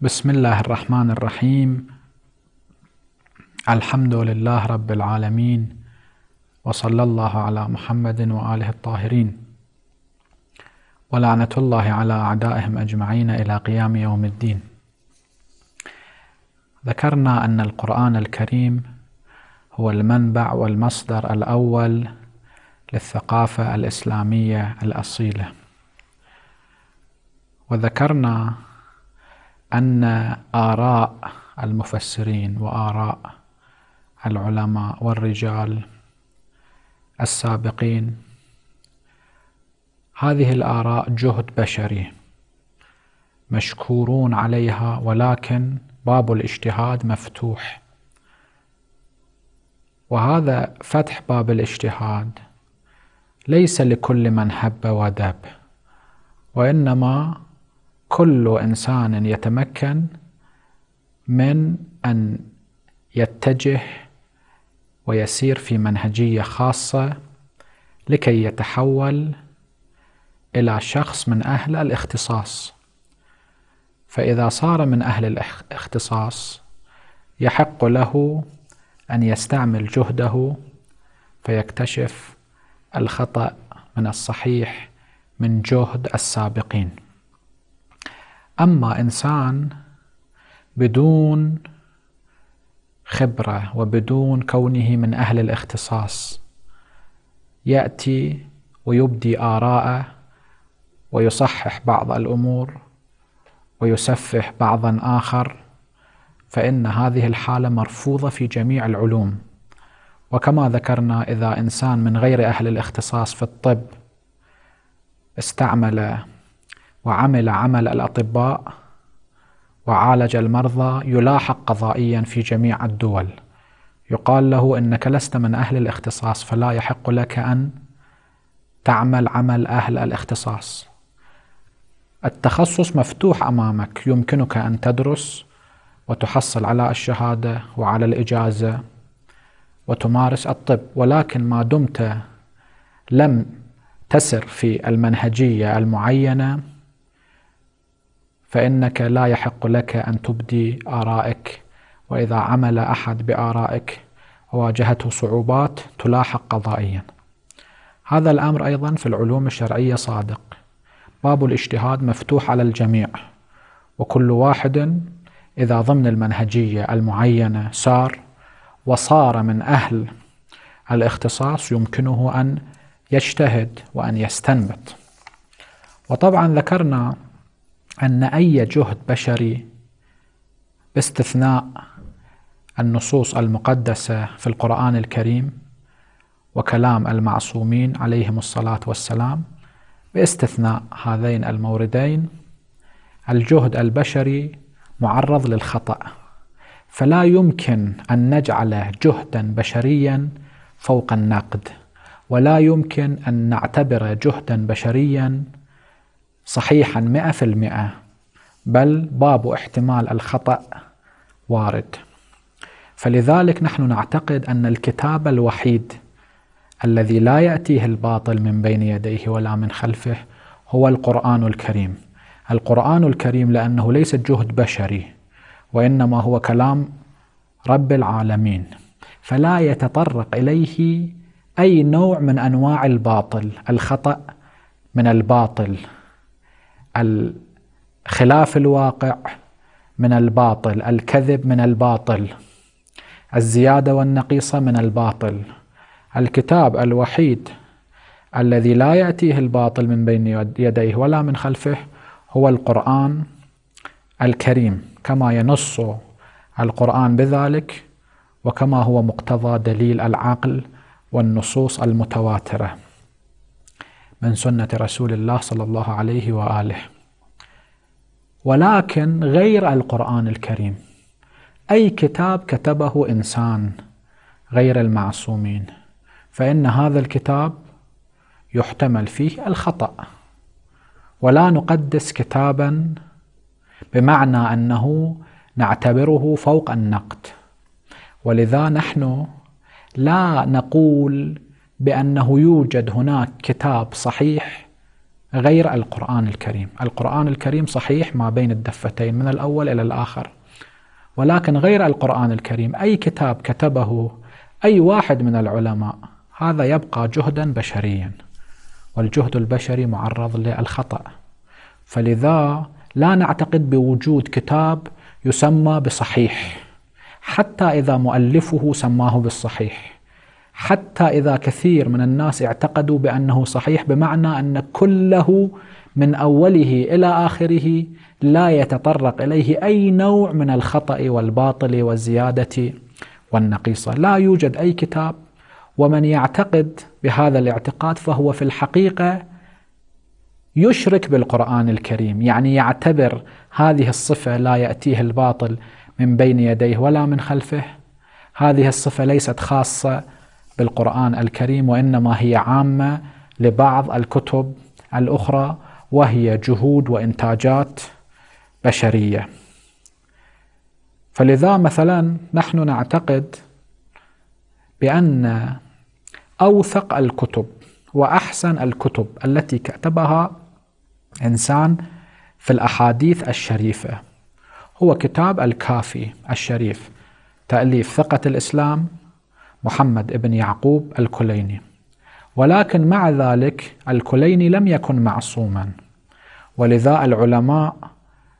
بسم الله الرحمن الرحيم الحمد لله رب العالمين وصلى الله على محمد وآله الطاهرين ولعنة الله على أعدائهم أجمعين إلى قيام يوم الدين ذكرنا أن القرآن الكريم هو المنبع والمصدر الأول للثقافة الإسلامية الأصيلة وذكرنا أن آراء المفسرين وآراء العلماء والرجال السابقين هذه الآراء جهد بشري مشكورون عليها ولكن باب الاجتهاد مفتوح وهذا فتح باب الاجتهاد ليس لكل من هب ودب وإنما كل انسان يتمكن من ان يتجه ويسير في منهجيه خاصه لكي يتحول الى شخص من اهل الاختصاص فاذا صار من اهل الاختصاص يحق له ان يستعمل جهده فيكتشف الخطا من الصحيح من جهد السابقين أما إنسان بدون خبرة وبدون كونه من أهل الاختصاص يأتي ويبدي آراءه ويصحح بعض الأمور ويسفح بعضا آخر فإن هذه الحالة مرفوضة في جميع العلوم وكما ذكرنا إذا إنسان من غير أهل الاختصاص في الطب استعمل وعمل عمل الأطباء وعالج المرضى يلاحق قضائيا في جميع الدول يقال له إنك لست من أهل الاختصاص فلا يحق لك أن تعمل عمل أهل الاختصاص التخصص مفتوح أمامك يمكنك أن تدرس وتحصل على الشهادة وعلى الإجازة وتمارس الطب ولكن ما دمت لم تسر في المنهجية المعينة فإنك لا يحق لك أن تبدي آرائك وإذا عمل أحد بآرائك وواجهته صعوبات تلاحق قضائيا هذا الأمر أيضا في العلوم الشرعية صادق باب الاجتهاد مفتوح على الجميع وكل واحد إذا ضمن المنهجية المعينة سار وصار من أهل الاختصاص يمكنه أن يجتهد وأن يستنبط وطبعا ذكرنا أن أي جهد بشري باستثناء النصوص المقدسة في القرآن الكريم وكلام المعصومين عليهم الصلاة والسلام باستثناء هذين الموردين الجهد البشري معرض للخطأ فلا يمكن أن نجعل جهدا بشريا فوق النقد ولا يمكن أن نعتبر جهدا بشريا صحيحا مئة في المئة بل باب احتمال الخطأ وارد فلذلك نحن نعتقد أن الكتاب الوحيد الذي لا يأتيه الباطل من بين يديه ولا من خلفه هو القرآن الكريم القرآن الكريم لأنه ليس جهد بشري وإنما هو كلام رب العالمين فلا يتطرق إليه أي نوع من أنواع الباطل الخطأ من الباطل خلاف الواقع من الباطل الكذب من الباطل الزياده والنقيصه من الباطل الكتاب الوحيد الذي لا ياتيه الباطل من بين يديه ولا من خلفه هو القران الكريم كما ينص القران بذلك وكما هو مقتضى دليل العقل والنصوص المتواتره من سنة رسول الله صلى الله عليه وآله ولكن غير القرآن الكريم أي كتاب كتبه إنسان غير المعصومين فإن هذا الكتاب يحتمل فيه الخطأ ولا نقدس كتابا بمعنى أنه نعتبره فوق النقد ولذا نحن لا نقول بانه يوجد هناك كتاب صحيح غير القران الكريم، القران الكريم صحيح ما بين الدفتين من الاول الى الاخر. ولكن غير القران الكريم اي كتاب كتبه اي واحد من العلماء هذا يبقى جهدا بشريا. والجهد البشري معرض للخطأ. فلذا لا نعتقد بوجود كتاب يسمى بصحيح حتى اذا مؤلفه سماه بالصحيح حتى إذا كثير من الناس اعتقدوا بأنه صحيح بمعنى أن كله من أوله إلى آخره لا يتطرق إليه أي نوع من الخطأ والباطل والزيادة والنقيصة لا يوجد أي كتاب ومن يعتقد بهذا الاعتقاد فهو في الحقيقة يشرك بالقرآن الكريم يعني يعتبر هذه الصفة لا يأتيه الباطل من بين يديه ولا من خلفه هذه الصفة ليست خاصة بالقرآن الكريم وإنما هي عامة لبعض الكتب الأخرى وهي جهود وإنتاجات بشرية فلذا مثلا نحن نعتقد بأن أوثق الكتب وأحسن الكتب التي كتبها إنسان في الأحاديث الشريفة هو كتاب الكافي الشريف تأليف ثقة الإسلام محمد بن يعقوب الكليني ولكن مع ذلك الكليني لم يكن معصوما ولذا العلماء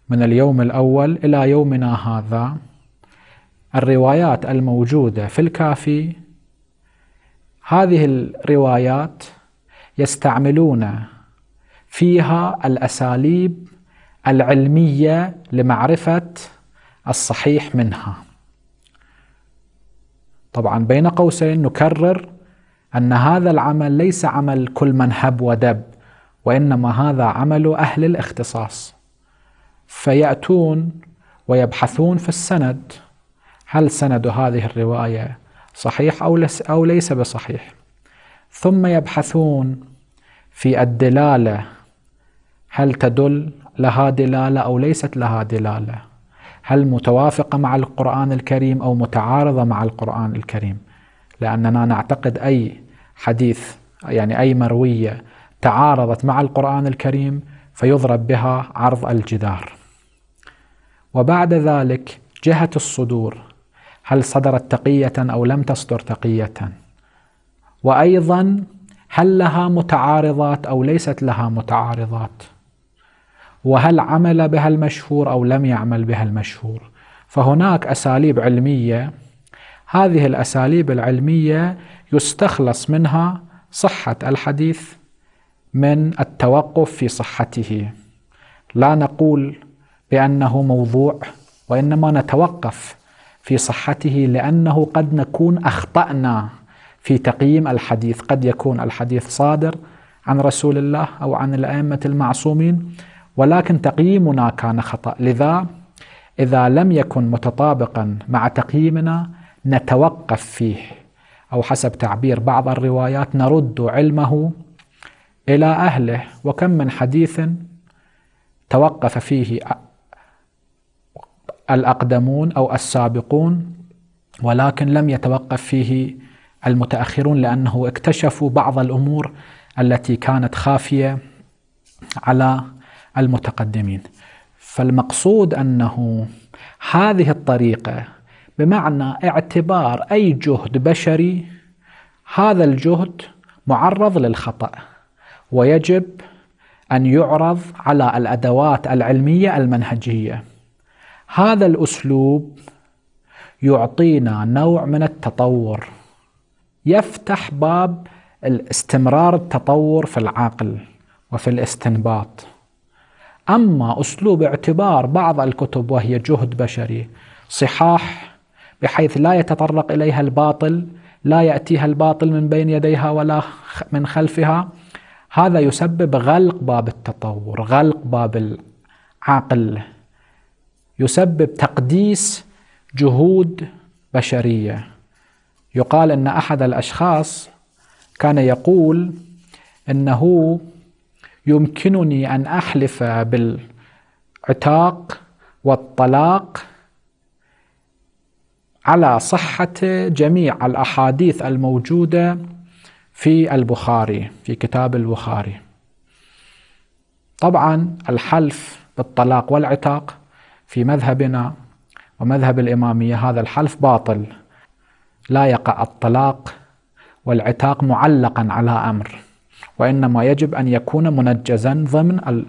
من اليوم الأول إلى يومنا هذا الروايات الموجودة في الكافي هذه الروايات يستعملون فيها الأساليب العلمية لمعرفة الصحيح منها طبعا بين قوسين نكرر أن هذا العمل ليس عمل كل من هب ودب وإنما هذا عمل أهل الاختصاص فيأتون ويبحثون في السند هل سند هذه الرواية صحيح أو ليس بصحيح ثم يبحثون في الدلالة هل تدل لها دلالة أو ليست لها دلالة هل متوافقة مع القرآن الكريم أو متعارضة مع القرآن الكريم لأننا نعتقد أي حديث يعني أي مروية تعارضت مع القرآن الكريم فيضرب بها عرض الجدار وبعد ذلك جهة الصدور هل صدرت تقية أو لم تصدر تقية وأيضا هل لها متعارضات أو ليست لها متعارضات وهل عمل بها المشهور او لم يعمل بها المشهور فهناك اساليب علميه هذه الاساليب العلميه يستخلص منها صحه الحديث من التوقف في صحته لا نقول بانه موضوع وانما نتوقف في صحته لانه قد نكون اخطانا في تقييم الحديث قد يكون الحديث صادر عن رسول الله او عن الائمه المعصومين ولكن تقييمنا كان خطأ لذا إذا لم يكن متطابقا مع تقييمنا نتوقف فيه أو حسب تعبير بعض الروايات نرد علمه إلى أهله وكم من حديث توقف فيه الأقدمون أو السابقون ولكن لم يتوقف فيه المتأخرون لأنه اكتشفوا بعض الأمور التي كانت خافية على المتقدمين فالمقصود أنه هذه الطريقة بمعنى اعتبار أي جهد بشري هذا الجهد معرض للخطأ ويجب أن يعرض على الأدوات العلمية المنهجية هذا الأسلوب يعطينا نوع من التطور يفتح باب الاستمرار التطور في العقل وفي الاستنباط أما أسلوب اعتبار بعض الكتب وهي جهد بشري صحاح بحيث لا يتطرق إليها الباطل لا يأتيها الباطل من بين يديها ولا من خلفها هذا يسبب غلق باب التطور غلق باب العقل يسبب تقديس جهود بشريه يقال ان احد الاشخاص كان يقول انه يمكنني أن أحلف بالعتاق والطلاق على صحة جميع الأحاديث الموجودة في البخاري في كتاب البخاري طبعا الحلف بالطلاق والعتاق في مذهبنا ومذهب الإمامية هذا الحلف باطل لا يقع الطلاق والعتاق معلقا على أمر وإنما يجب أن يكون منجزا ضمن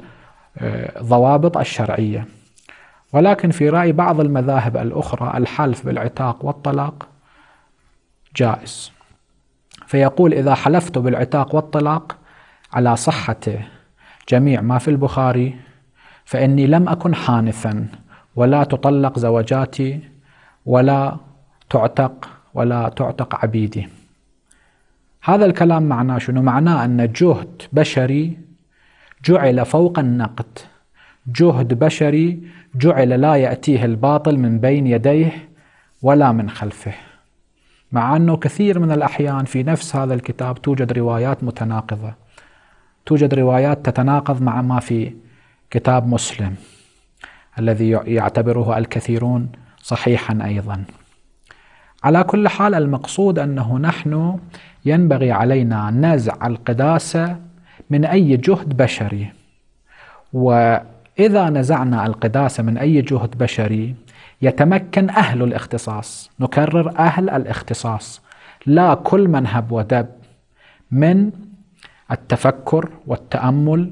الضوابط آه، الشرعية ولكن في رأي بعض المذاهب الأخرى الحلف بالعتاق والطلاق جائز فيقول إذا حلفت بالعتاق والطلاق على صحة جميع ما في البخاري فإني لم أكن حانثا ولا تطلق زوجاتي ولا تعتق ولا تعتق عبيدي هذا الكلام معناه شنو؟ معناه أن جهد بشري جعل فوق النقد جهد بشري جعل لا يأتيه الباطل من بين يديه ولا من خلفه مع أنه كثير من الأحيان في نفس هذا الكتاب توجد روايات متناقضة توجد روايات تتناقض مع ما في كتاب مسلم الذي يعتبره الكثيرون صحيحا أيضا على كل حال المقصود أنه نحن ينبغي علينا نزع القداسة من أي جهد بشري وإذا نزعنا القداسة من أي جهد بشري يتمكن أهل الاختصاص نكرر أهل الاختصاص لا كل من هب ودب من التفكر والتأمل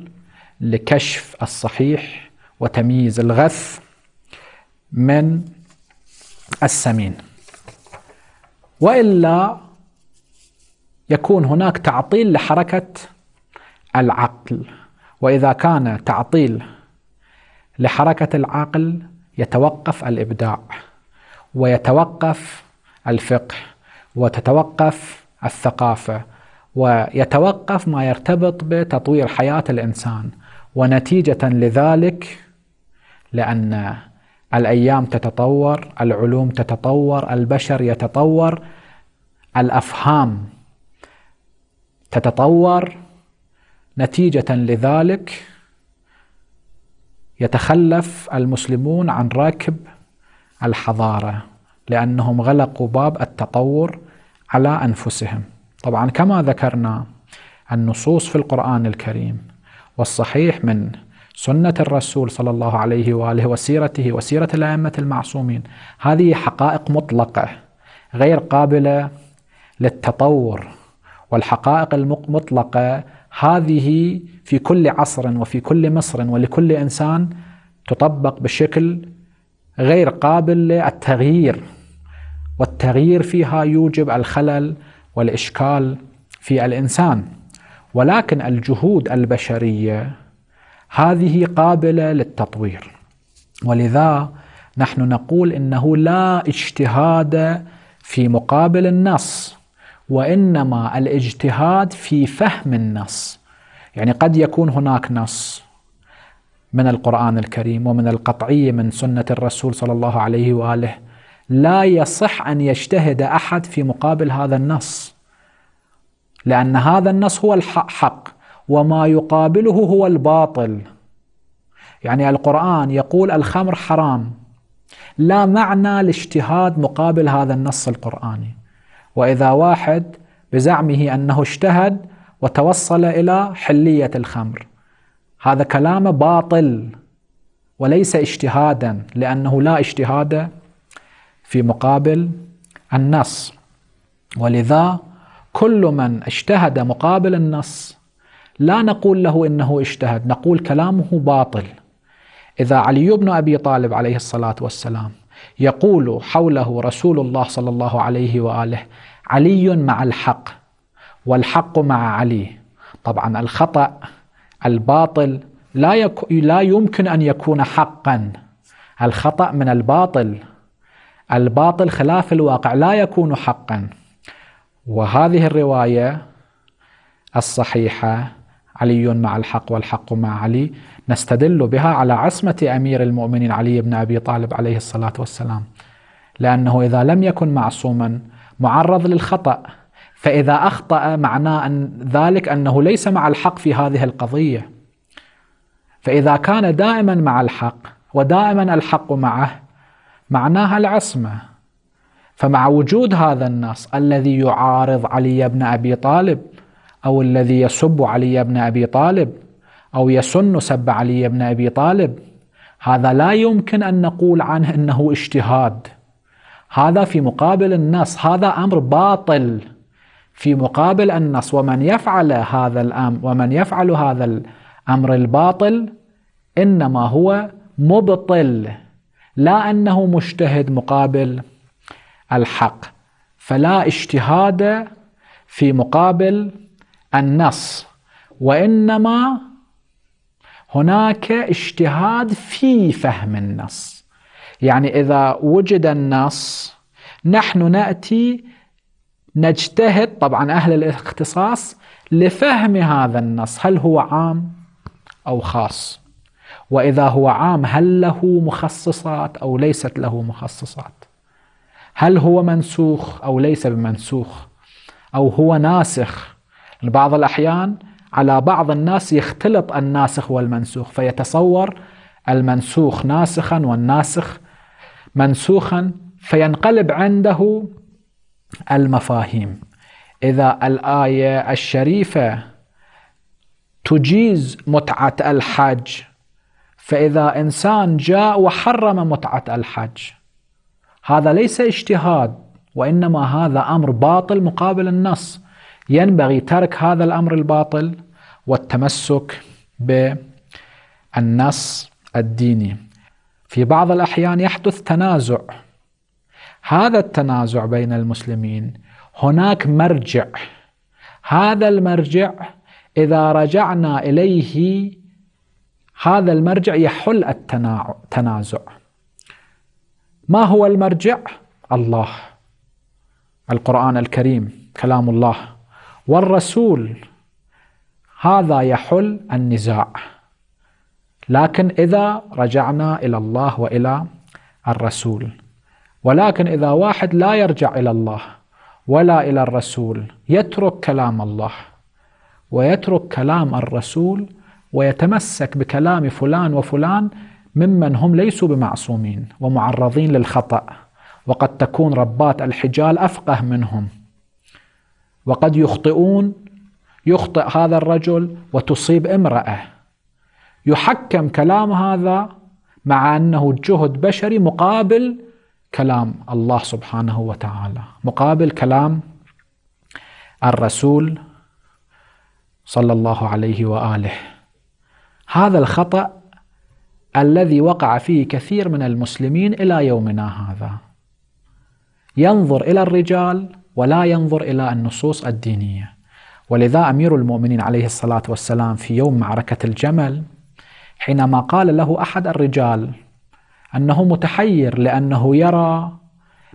لكشف الصحيح وتمييز الغث من السمين والا يكون هناك تعطيل لحركه العقل واذا كان تعطيل لحركه العقل يتوقف الابداع ويتوقف الفقه وتتوقف الثقافه ويتوقف ما يرتبط بتطوير حياه الانسان ونتيجه لذلك لان الأيام تتطور العلوم تتطور البشر يتطور الأفهام تتطور نتيجة لذلك يتخلف المسلمون عن راكب الحضارة لأنهم غلقوا باب التطور على أنفسهم طبعا كما ذكرنا النصوص في القرآن الكريم والصحيح من سنة الرسول صلى الله عليه وآله وسيرته وسيرة الأئمة المعصومين هذه حقائق مطلقة غير قابلة للتطور والحقائق المطلقة هذه في كل عصر وفي كل مصر ولكل إنسان تطبق بشكل غير قابل للتغيير والتغيير فيها يوجب الخلل والإشكال في الإنسان ولكن الجهود البشرية هذه قابله للتطوير ولذا نحن نقول انه لا اجتهاد في مقابل النص وانما الاجتهاد في فهم النص يعني قد يكون هناك نص من القران الكريم ومن القطعيه من سنه الرسول صلى الله عليه واله لا يصح ان يجتهد احد في مقابل هذا النص لان هذا النص هو الحق وما يقابله هو الباطل يعني القرآن يقول الخمر حرام لا معنى لاجتهاد مقابل هذا النص القرآني وإذا واحد بزعمه أنه اجتهد وتوصل إلى حلية الخمر هذا كلام باطل وليس اجتهادا لأنه لا اجتهاد في مقابل النص ولذا كل من اجتهد مقابل النص لا نقول له انه اجتهد نقول كلامه باطل اذا علي بن ابي طالب عليه الصلاه والسلام يقول حوله رسول الله صلى الله عليه واله علي مع الحق والحق مع علي طبعا الخطا الباطل لا يك... لا يمكن ان يكون حقا الخطا من الباطل الباطل خلاف الواقع لا يكون حقا وهذه الروايه الصحيحه علي مع الحق والحق مع علي نستدل بها على عصمة أمير المؤمنين علي بن أبي طالب عليه الصلاة والسلام لأنه إذا لم يكن معصوما معرض للخطأ فإذا أخطأ معناه أن ذلك أنه ليس مع الحق في هذه القضية فإذا كان دائما مع الحق ودائما الحق معه معناها العصمة فمع وجود هذا النص الذي يعارض علي بن أبي طالب أو الذي يسب علي بن أبي طالب أو يسن سب علي بن أبي طالب هذا لا يمكن أن نقول عنه أنه اجتهاد هذا في مقابل النص هذا أمر باطل في مقابل النص ومن يفعل هذا الأمر ومن يفعل هذا الأمر الباطل إنما هو مبطل لا أنه مجتهد مقابل الحق فلا اجتهاد في مقابل النص وإنما هناك اجتهاد في فهم النص يعني إذا وجد النص نحن نأتي نجتهد طبعا أهل الاختصاص لفهم هذا النص هل هو عام أو خاص وإذا هو عام هل له مخصصات أو ليست له مخصصات هل هو منسوخ أو ليس بمنسوخ أو هو ناسخ بعض الأحيان على بعض الناس يختلط الناسخ والمنسوخ فيتصور المنسوخ ناسخا والناسخ منسوخا فينقلب عنده المفاهيم إذا الآية الشريفة تجيز متعة الحج فإذا إنسان جاء وحرم متعة الحج هذا ليس اجتهاد وإنما هذا أمر باطل مقابل النص ينبغي ترك هذا الامر الباطل والتمسك بالنص الديني في بعض الاحيان يحدث تنازع هذا التنازع بين المسلمين هناك مرجع هذا المرجع اذا رجعنا اليه هذا المرجع يحل التنازع ما هو المرجع الله القران الكريم كلام الله والرسول هذا يحل النزاع لكن إذا رجعنا إلى الله وإلى الرسول ولكن إذا واحد لا يرجع إلى الله ولا إلى الرسول يترك كلام الله ويترك كلام الرسول ويتمسك بكلام فلان وفلان ممن هم ليسوا بمعصومين ومعرضين للخطأ وقد تكون ربات الحجال أفقه منهم وقد يخطئون يخطئ هذا الرجل وتصيب امرأة يحكم كلام هذا مع أنه جهد بشري مقابل كلام الله سبحانه وتعالى مقابل كلام الرسول صلى الله عليه واله هذا الخطا الذي وقع فيه كثير من المسلمين الى يومنا هذا ينظر الى الرجال ولا ينظر إلى النصوص الدينية ولذا أمير المؤمنين عليه الصلاة والسلام في يوم معركة الجمل حينما قال له أحد الرجال أنه متحير لأنه يرى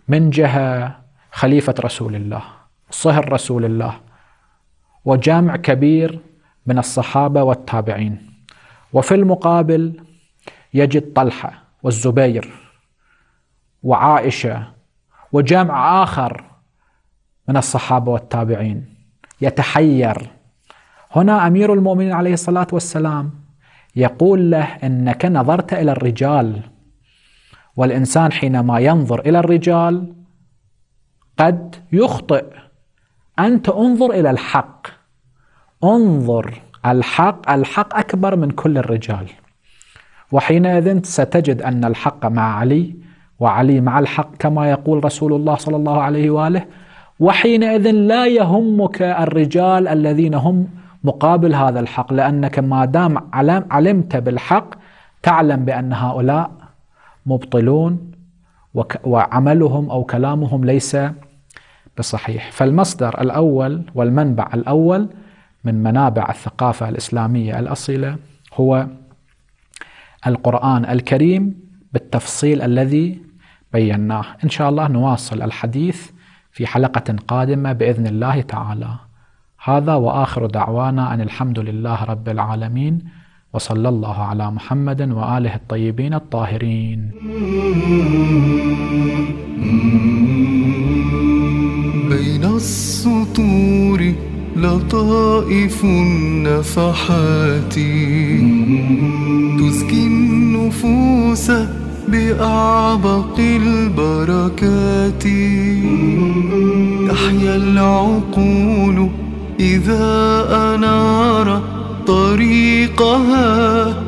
من جهة خليفة رسول الله صهر رسول الله وجامع كبير من الصحابة والتابعين وفي المقابل يجد طلحة والزبير وعائشة وجمع آخر من الصحابة والتابعين يتحير هنا أمير المؤمنين عليه الصلاة والسلام يقول له إنك نظرت إلى الرجال والإنسان حينما ينظر إلى الرجال قد يخطئ أنت انظر إلى الحق انظر الحق الحق أكبر من كل الرجال وحينئذ ستجد أن الحق مع علي وعلي مع الحق كما يقول رسول الله صلى الله عليه وآله وحينئذ لا يهمك الرجال الذين هم مقابل هذا الحق لأنك ما دام علمت بالحق تعلم بأن هؤلاء مبطلون وعملهم أو كلامهم ليس بصحيح فالمصدر الأول والمنبع الأول من منابع الثقافة الإسلامية الأصيلة هو القرآن الكريم بالتفصيل الذي بيناه إن شاء الله نواصل الحديث في حلقة قادمة بإذن الله تعالى هذا وآخر دعوانا أن الحمد لله رب العالمين وصلى الله على محمد وآله الطيبين الطاهرين بين السطور لطائف النفحات تزكي النفوس بأعمق البركات تحيا العقول إذا أنار طريقها